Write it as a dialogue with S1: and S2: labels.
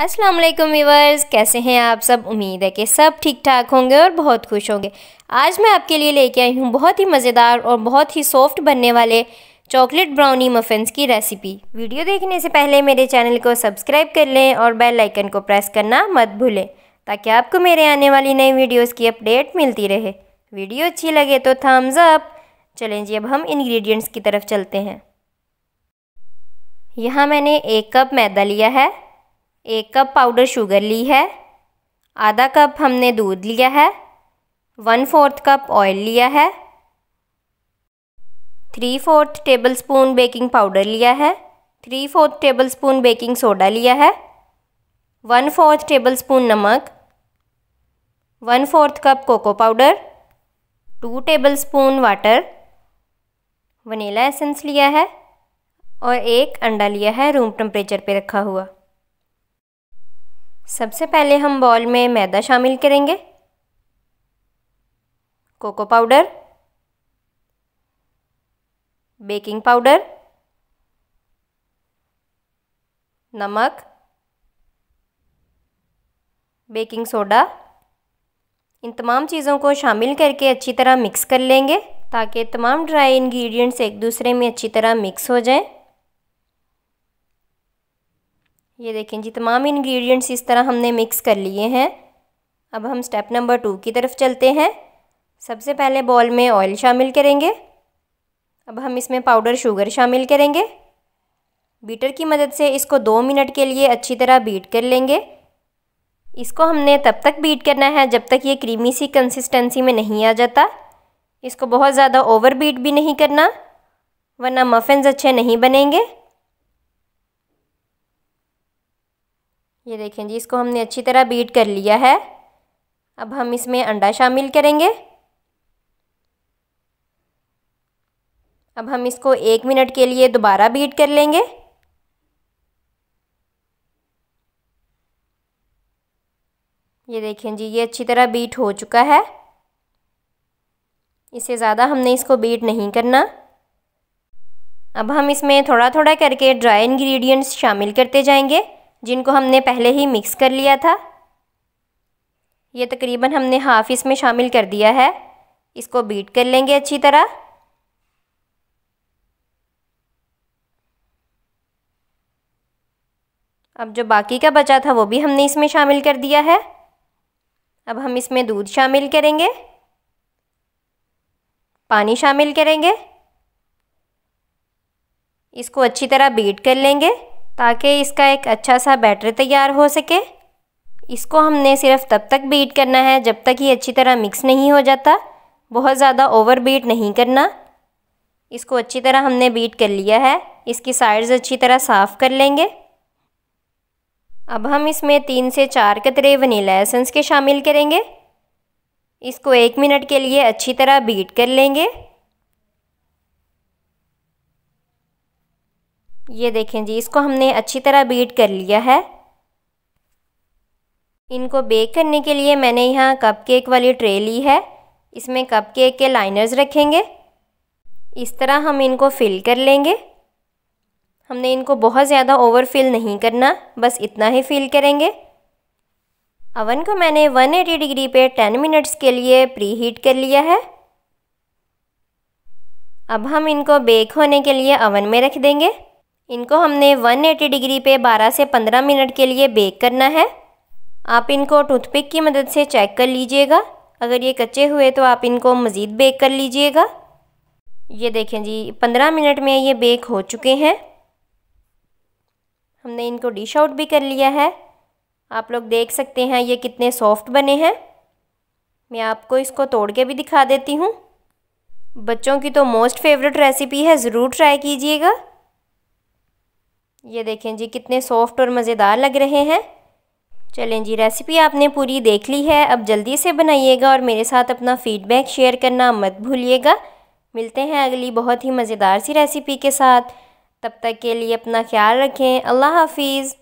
S1: अस्सलाम वालेकुम व्यूवर्स कैसे हैं आप सब उम्मीद है कि सब ठीक ठाक होंगे और बहुत खुश होंगे आज मैं आपके लिए लेके आई हूँ बहुत ही मज़ेदार और बहुत ही सॉफ्ट बनने वाले चॉकलेट ब्राउनी मफिन्स की रेसिपी वीडियो देखने से पहले मेरे चैनल को सब्सक्राइब कर लें और बेल आइकन को प्रेस करना मत भूलें ताकि आपको मेरे आने वाली नई वीडियोज़ की अपडेट मिलती रहे वीडियो अच्छी लगे तो थम्स अप चलें जी अब हम इन्ग्रीडियंट्स की तरफ चलते हैं यहाँ मैंने एक कप मैदा लिया है एक कप पाउडर शुगर ली है आधा कप हमने दूध लिया है वन फोर्थ कप ऑयल लिया है three fourth tablespoon baking powder लिया है three fourth tablespoon baking soda लिया है वन फोर्थ टेबल स्पून नमक one fourth cup cocoa powder two tablespoon water vanilla essence लिया है और एक अंडा लिया है रूम टेम्परेचर पे रखा हुआ सबसे पहले हम बॉल में मैदा शामिल करेंगे कोको पाउडर बेकिंग पाउडर नमक बेकिंग सोडा इन तमाम चीज़ों को शामिल करके अच्छी तरह मिक्स कर लेंगे ताकि तमाम ड्राई इंग्रेडिएंट्स एक दूसरे में अच्छी तरह मिक्स हो जाएं ये देखें जी तमाम इंग्रेडिएंट्स इस तरह हमने मिक्स कर लिए हैं अब हम स्टेप नंबर टू की तरफ चलते हैं सबसे पहले बॉल में ऑयल शामिल करेंगे अब हम इसमें पाउडर शुगर शामिल करेंगे बीटर की मदद से इसको दो मिनट के लिए अच्छी तरह बीट कर लेंगे इसको हमने तब तक बीट करना है जब तक ये क्रीमी सी कंसिस्टेंसी में नहीं आ जाता इसको बहुत ज़्यादा ओवर बीट भी नहीं करना वरना मफिनस अच्छे नहीं बनेंगे ये देखें जी इसको हमने अच्छी तरह बीट कर लिया है अब हम इसमें अंडा शामिल करेंगे अब हम इसको एक मिनट के लिए दोबारा बीट कर लेंगे ये देखें जी ये अच्छी तरह बीट हो चुका है इससे ज़्यादा हमने इसको बीट नहीं करना अब हम इसमें थोड़ा थोड़ा करके ड्राई इंग्रेडिएंट्स शामिल करते जाएंगे जिनको हमने पहले ही मिक्स कर लिया था ये तकरीबन हमने हाफ़ इसमें शामिल कर दिया है इसको बीट कर लेंगे अच्छी तरह अब जो बाकी का बचा था वो भी हमने इसमें शामिल कर दिया है अब हम इसमें दूध शामिल करेंगे पानी शामिल करेंगे इसको अच्छी तरह बीट कर लेंगे ताकि इसका एक अच्छा सा बैटर तैयार हो सके इसको हमने सिर्फ तब तक बीट करना है जब तक ये अच्छी तरह मिक्स नहीं हो जाता बहुत ज़्यादा ओवर बीट नहीं करना इसको अच्छी तरह हमने बीट कर लिया है इसकी साइड्स अच्छी तरह साफ़ कर लेंगे अब हम इसमें तीन से चार कतरे वनीला एसेंस के शामिल करेंगे इसको एक मिनट के लिए अच्छी तरह बीट कर लेंगे ये देखें जी इसको हमने अच्छी तरह बीट कर लिया है इनको बेक करने के लिए मैंने यहाँ कपकेक वाली ट्रे ली है इसमें कपकेक के लाइनर्स रखेंगे इस तरह हम इनको फिल कर लेंगे हमने इनको बहुत ज़्यादा ओवर फिल नहीं करना बस इतना ही फिल करेंगे अवन को मैंने 180 डिग्री पे 10 मिनट्स के लिए प्री हीट कर लिया है अब हम इनको बेक होने के लिए अवन में रख देंगे इनको हमने 180 डिग्री पे 12 से 15 मिनट के लिए बेक करना है आप इनको टूथपिक की मदद से चेक कर लीजिएगा अगर ये कच्चे हुए तो आप इनको मज़ीद बेक कर लीजिएगा ये देखें जी 15 मिनट में ये बेक हो चुके हैं हमने इनको डिश आउट भी कर लिया है आप लोग देख सकते हैं ये कितने सॉफ्ट बने हैं मैं आपको इसको तोड़ के भी दिखा देती हूँ बच्चों की तो मोस्ट फेवरेट रेसिपी है ज़रूर ट्राई कीजिएगा ये देखें जी कितने सॉफ्ट और मज़ेदार लग रहे हैं चलें जी रेसिपी आपने पूरी देख ली है अब जल्दी से बनाइएगा और मेरे साथ अपना फ़ीडबैक शेयर करना मत भूलिएगा मिलते हैं अगली बहुत ही मज़ेदार सी रेसिपी के साथ तब तक के लिए अपना ख्याल रखें अल्लाह हाफिज़